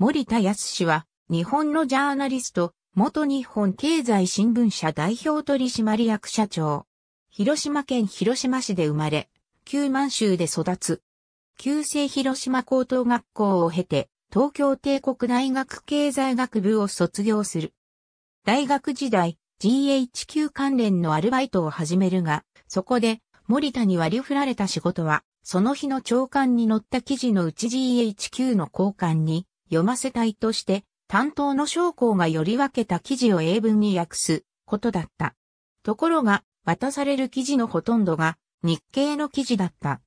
森田康氏は、日本のジャーナリスト、元日本経済新聞社代表取締役社長。広島県広島市で生まれ、旧満州で育つ。旧制広島高等学校を経て、東京帝国大学経済学部を卒業する。大学時代、GHQ 関連のアルバイトを始めるが、そこで、森田に割り振られた仕事は、その日の長官に載った記事のうち GHQ の交換に読ませたいとして、担当の将校がより分けた記事を英文に訳すことだった。ところが、渡される記事のほとんどが日経の記事だった。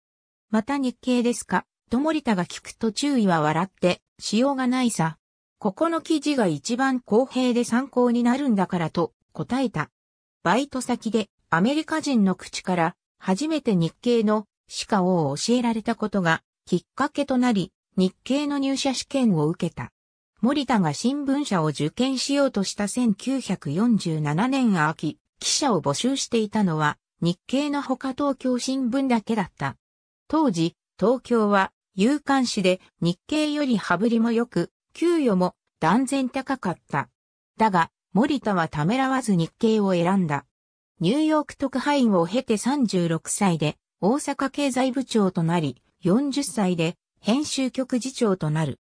また日経ですか、と森田が聞くと注意は笑って、しようがないさ。ここの記事が一番公平で参考になるんだからと答えた。バイト先でアメリカ人の口から初めて日経の歯科を教えられたことがきっかけとなり、日系の入社試験を受けた。森田が新聞社を受験しようとした1947年秋、記者を募集していたのは日系の他東京新聞だけだった。当時、東京は有刊誌で日系より羽振りも良く、給与も断然高かった。だが、森田はためらわず日系を選んだ。ニューヨーク特派員を経て36歳で大阪経済部長となり、40歳で編集局次長となる。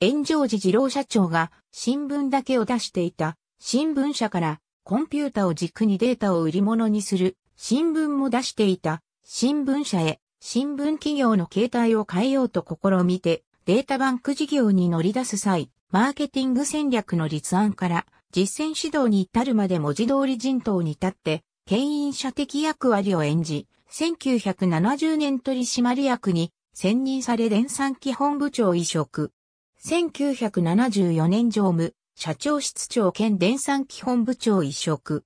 炎上寺次郎社長が新聞だけを出していた新聞社からコンピュータを軸にデータを売り物にする新聞も出していた新聞社へ新聞企業の形態を変えようと試みてデータバンク事業に乗り出す際、マーケティング戦略の立案から実践指導に至るまで文字通り人頭に立って牽引者的役割を演じ、1970年取締役に選任され電産基本部長移植。1974年常務、社長室長兼電産基本部長移植。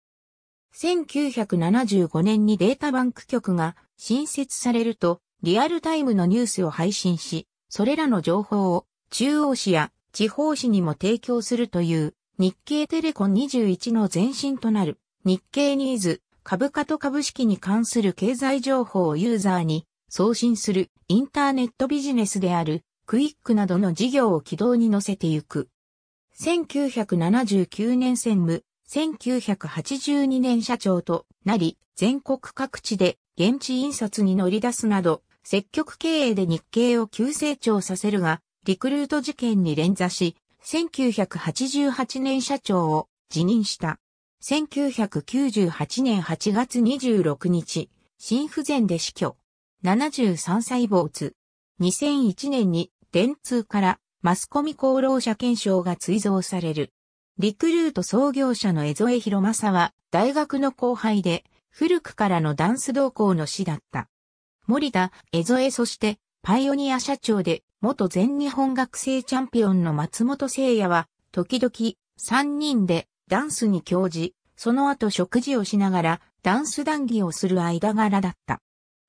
1975年にデータバンク局が新設されると、リアルタイムのニュースを配信し、それらの情報を中央市や地方市にも提供するという日経テレコン21の前身となる日経ニーズ株価と株式に関する経済情報をユーザーに送信するインターネットビジネスであるクイックなどの事業を軌道に乗せてゆく。1979年専務、1982年社長となり、全国各地で現地印刷に乗り出すなど、積極経営で日経を急成長させるが、リクルート事件に連座し、1988年社長を辞任した。1998年8月26日、心不全で死去。73歳津。2001年に電通からマスコミ功労者検証が追贈される。リクルート創業者の江添博正は大学の後輩で古くからのダンス同行の師だった。森田、江添そしてパイオニア社長で元全日本学生チャンピオンの松本聖也は時々3人でダンスに興じ、その後食事をしながらダンス談義をする間柄だった。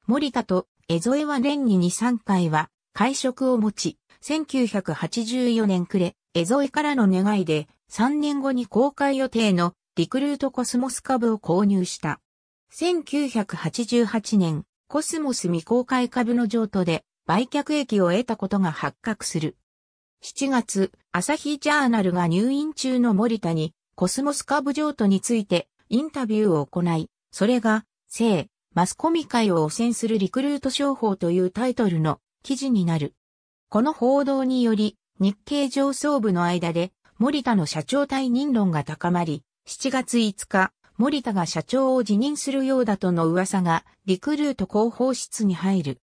森田と江添は年に2、3回は会食を持ち、1984年暮れ、江添からの願いで3年後に公開予定のリクルートコスモス株を購入した。1988年、コスモス未公開株の譲渡で売却益を得たことが発覚する。7月、朝日ジャーナルが入院中の森田にコスモス株譲渡についてインタビューを行い、それが、性、マスコミ界を汚染するリクルート商法というタイトルの記事になる。この報道により、日経上層部の間で、森田の社長退任論が高まり、7月5日、森田が社長を辞任するようだとの噂が、リクルート広報室に入る。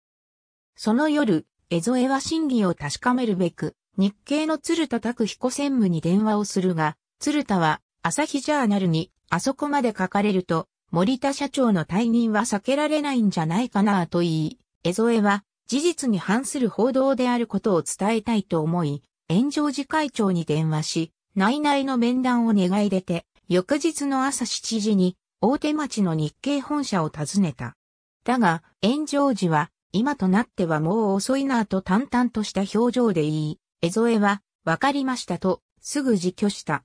その夜、江添は真偽を確かめるべく、日経の鶴田拓彦専務に電話をするが、鶴田は、朝日ジャーナルに、あそこまで書かれると、森田社長の退任は避けられないんじゃないかなと言い、江添は事実に反する報道であることを伝えたいと思い、炎上寺会長に電話し、内々の面談を願い出て、翌日の朝7時に大手町の日経本社を訪ねた。だが、炎上寺は、今となってはもう遅いなぁと淡々とした表情で言い、江添は、わかりましたと、すぐ辞去した。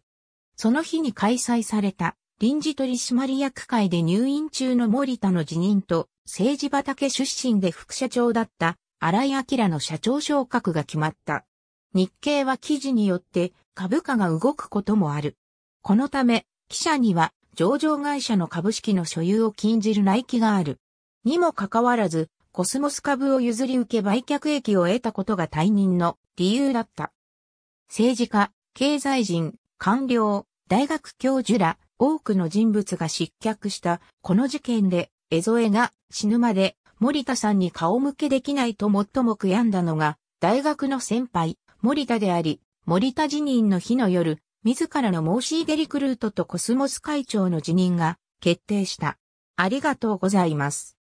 その日に開催された臨時取締役会で入院中の森田の辞任と、政治畑出身で副社長だった荒井明の社長昇格が決まった。日経は記事によって株価が動くこともある。このため、記者には上場会社の株式の所有を禁じる内規がある。にもかかわらず、コスモス株を譲り受け売却益を得たことが退任の理由だった。政治家、経済人、官僚、大学教授ら、多くの人物が失脚したこの事件で江添が死ぬまで森田さんに顔向けできないと最も悔やんだのが大学の先輩森田であり森田辞任の日の夜自らの申し出リクルートとコスモス会長の辞任が決定した。ありがとうございます。